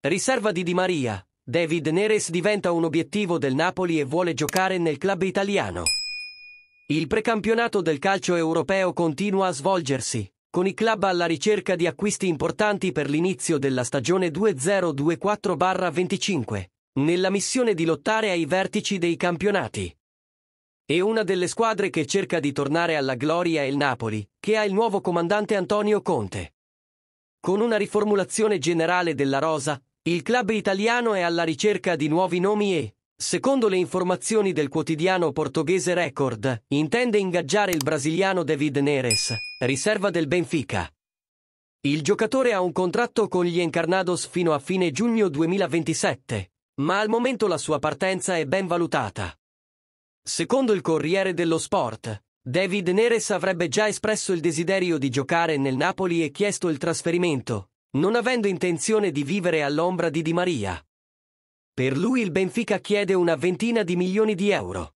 Riserva di Di Maria. David Neres diventa un obiettivo del Napoli e vuole giocare nel club italiano. Il precampionato del calcio europeo continua a svolgersi, con i club alla ricerca di acquisti importanti per l'inizio della stagione 2024-25, nella missione di lottare ai vertici dei campionati. E una delle squadre che cerca di tornare alla gloria è il Napoli, che ha il nuovo comandante Antonio Conte. Con una riformulazione generale della rosa, il club italiano è alla ricerca di nuovi nomi e, secondo le informazioni del quotidiano portoghese Record, intende ingaggiare il brasiliano David Neres, riserva del Benfica. Il giocatore ha un contratto con gli Encarnados fino a fine giugno 2027, ma al momento la sua partenza è ben valutata. Secondo il Corriere dello Sport, David Neres avrebbe già espresso il desiderio di giocare nel Napoli e chiesto il trasferimento, non avendo intenzione di vivere all'ombra di Di Maria. Per lui il Benfica chiede una ventina di milioni di euro.